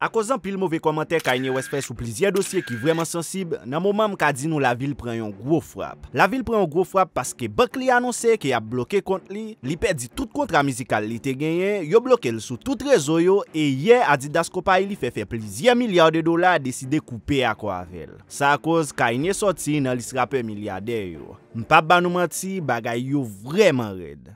A koz an pil mouvè komantè kwa inye wè se fè sou plizye dosye ki vreman sensib, nan mou mam kwa di nou la vil pren yon gwo frap. La vil pren yon gwo frap paske bak li anonse ke ya bloke kont li, li perdi tout kontra mizikal li te genye, yo bloke l sou tout rezo yo, e ye adi das kopay li fè fè plizye milyarde dola deside koupe akwarel. Sa a koz kwa inye soti nan lis rapè milyader yo. Mpap banouman ti, bagay yo vreman red.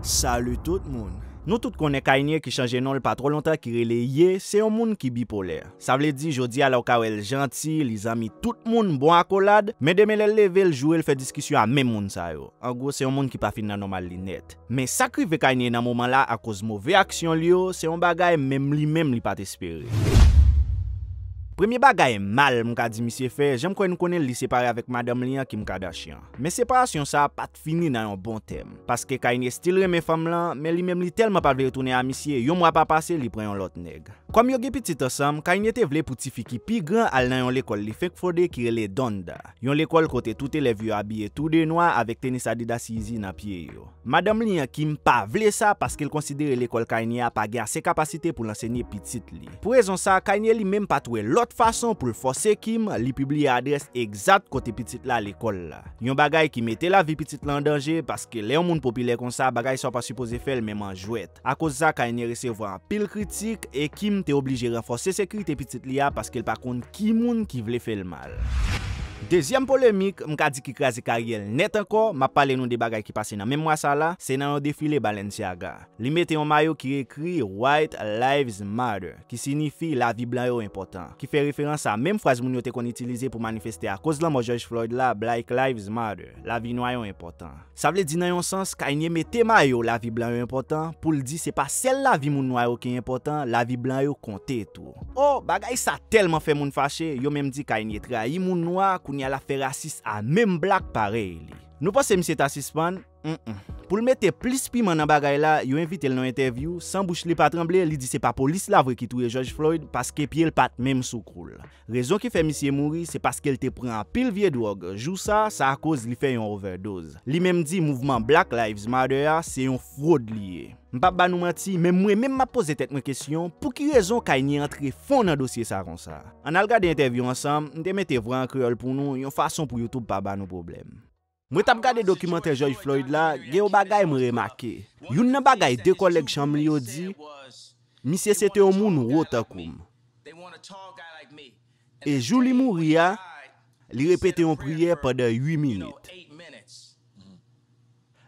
Salut tout moun. Nou tout konen kayenye ki chanje non l pa tro lontan ki releye, se yon moun ki bipoler. Sa vle di jodi ala w ka w el janti, li zami tout moun bon akolad, me deme l el leve, l jou el fe diskisyon a men moun sa yo. Ango se yon moun ki pa fin nan nomal li net. Men sakri ve kayenye nan mouman la akos mouve aksyon li yo, se yon bagay men li men li pat espere. Premye bagay mal mwen ka di misye fè, jèm kwen nou konen li separe avèk madame li an ki mwen ka da chyan. Men separe asyon sa pat fini nan yon bon tem. Paske ka yon estilre men fam lan, men li men li telman pa de retounen amisye, yon mwen pa pase li preyon lot neg. Kom yo ge pitit osam, kanyete vle pou tifi ki pi gran al nan yon lekol li fek fode kire le don da. Yon lekol kote toute levyo abye toute noua avek tenis adida si yizi na pye yo. Madame li yon kim pa vle sa paske l konsidere lekol kanyen apage a se kapasite pou l ansenye pitit li. Po rezon sa, kanyen li menm patwe lot fason pou l fose kim li publi adres egzat kote pitit la lekol la. Yon bagay ki mette la vi pitit la an danje paske le yon moun popile kon sa bagay so pa supose fel menm an jwet. A kouza sa kanyen resevwa an pil kritik e kim... te oblige refos se sekri te pitit li a paske l pakoun kimoun ki vle fe l mal. Dezyem polemik, mka di ki krasi karyel net anko, ma pale nou de bagay ki pase nan menmwa sa la, se nan yon defile Balenciaga. Li me te yon mayo ki rekri White Lives Matter, ki sinifi la vi blan yo important, ki fe referans a menm fraz moun yote kon itilize pou manifeste a koz lan mo George Floyd la, Black Lives Matter, la vi nwayo important. Sa vle di nan yon sens, ka yon ye me te mayo la vi blan yo important, pou l di se pa sel la vi moun nwayo ki yon important, la vi blan yo konti etou. Oh, bagay sa telman fe moun fache, yo menm di ka yon ye trahi moun nwayo, ni ala fere asis an mem blak pareli. Nou pas se misye tasis fan, mh mh. Poul mè te plis piman nan bagay la, yon invite l nan intervyou, san bouch li pa tremble, li di se pa polis la vwe ki touye George Floyd, paske pie l pat mèm sou kroul. Rezon ki fè misye mouri, se paske el te pran pil vie drog, jou sa, sa akouz li fè yon overdose. Li mèm di mouvman Black Lives Matter, se yon fraud liye. Mpap ba nou mati, mèm mwen mèm ma pose tet mwen kesyon, pou ki rezon ka yon nye antre fon nan dosye sa kon sa. An al ga de intervyou ansam, mte mète vwa an kriol pou nou, yon fason pou YouTube pa ba nou problem Mwen tap gade dokimante Joy Floyd la, gen yo bagay mre make. Yon nan bagay de koleksyon mre yo di, misye sete yon moun nou wot akoum. E joul li mou ria, li repete yon priye pade 8 minit.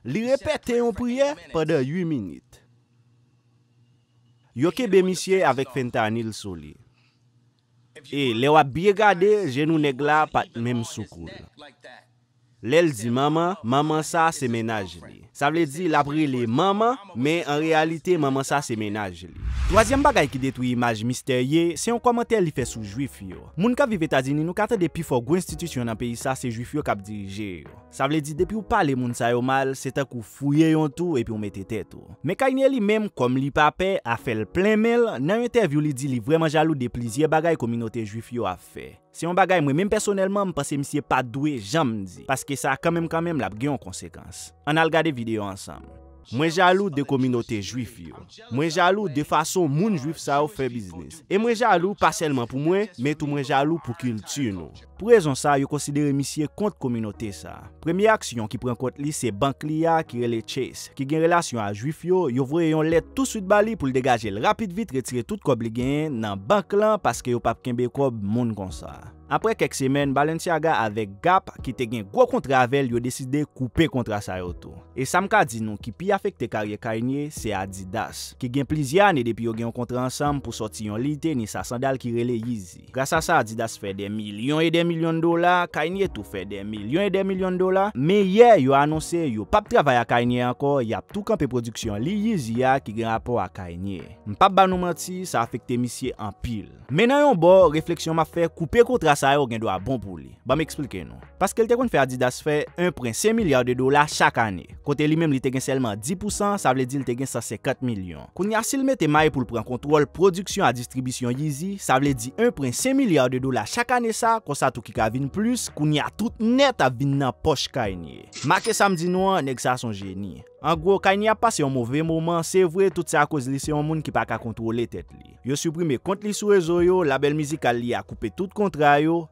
Li repete yon priye pade 8 minit. Yo ke bemisye avèk Fentanyl soli. E le wap biye gade, jenoun negla pat mèm soukoul. Lèl di maman, maman sa se menaj li. Sa vle di l apri li maman, men en realite maman sa se menaj li. Troasyem bagay ki detou imaj misterye, se yon komantèl li fè sou juif yo. Moun ka vive tazini nou kata de pi fò gwen institisyon nan peyi sa se juif yo kap dirije yo. Sa vle di depi ou pale moun sa yo mal, se ta kou fouye yon tou epi ou mette tetou. Mè ka inye li mèm kom li pape, a fè l plèmèl, nan yon tervi ou li di li vreman jalou de plizye bagay kominote juif yo a fè. Se yon bagay mwen menm personelman mpase mi se pa dwe jam di. Paske sa kan menm kan menm la bgeyon konsekans. An al gade video ansam. Mwen jalou de kominote juif yo. Mwen jalou de fason moun juif sa ou fe biznis. E mwen jalou paselman pou mwen, me tou mwen jalou pou ki l tine ou. Po rezon sa, yo konsidere misye kont kominote sa. Premi aksyon ki pren kont li se bank li ya ki rele tches. Ki gen relasyon a juif yo, yo vre yon let tout suit bali pou l degaje l rapit vit retire tout kob li gen nan bank lan paske yo pap kenbe kob moun kon sa. Apre kek semen, Balenciaga avek gap ki te gen gro kontre avel yo deside koupe kontra sa yoto. E sam ka di nou ki pi afekte karye kayenye se Adidas. Ki gen plizian e depi yo gen kontre ansam pou soti yon lite ni sa sandal ki rele yizi. Grasa sa Adidas fe den milyon e den milyon dola kayenye tou fe den milyon e den milyon dola me ye yo anonse yo pap travay a kayenye anko yap tou kampi produksyon li yizi ya ki gen rapport a kayenye. Mpap banou mati sa afekte misye an pil. Menan yon bo refleksyon ma fe koupe kontra sa e o gen do a bon pou li. Ba m eksplike nou. Paske li te kon fè a di da se fè 1.5 milyard de dola chak ane. Kote li mem li te gen selman 10%, sa vle di li te gen 154 milyon. Koun ya silmè te may pou l pren kontrol prodüksyon a distribisyon yizi, sa vle di 1.5 milyard de dola chak ane sa, konsa tou ki ka vin plus, koun ya tout net a vin nan poch kany. Make samdi nou an, neg sa son geni. An gro, kany a pase yon mouvè mouman, se vwe tout se a koz li se yon moun ki pa ka kontrole tet li. Yo suprime kont li sou e zo yo,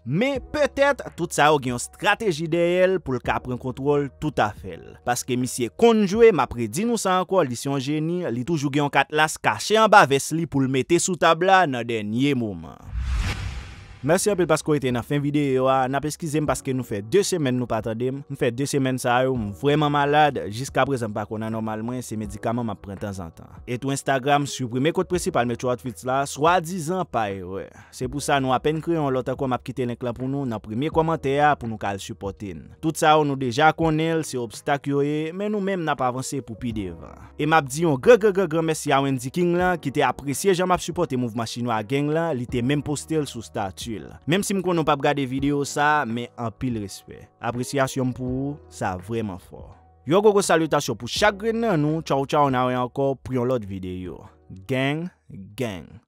Me petet tout sa ou gen yon strateji deyel pou l ka pren kontrol tout a fel Paske misye konjwe ma pre dinou sa anko l disyon geni Li toujou gen yon katlas kache an ba vesli pou l mete sou tabla nan denye mouman Mersi apel pasko ete nan fin videyo ah, a, nan peskizem paske nou fe 2 semen nou patadem, nou fe 2 semen sa a yo mou vreman malade, jiska prezen pa konan normalmwen se medikaman map prentan zantan. E tou Instagram supri me kote presi pal me chou outfit la, swa dizan paye we. Se pou sa nou apen kreyon lota kon map kite link la pou nou, nan premiye komanteya pou nou kal supporten. Tout sa ou nou deja konel, se obstakyo e, men nou mem nap avanse pou pi deva. E map diyon gregregregre mesi awen di King lan, ki te apresye jan map supporte mouvman chino a geng lan, li te men postel sou statue. Mèm si mkoun nou pa brade video sa, mè an pil respè. Apresyasyon pou ou, sa vreman for. Yo gogo salutasyon pou chakren nan nou, chow chow nan wè an kor pou yon lot video. Gen, gen.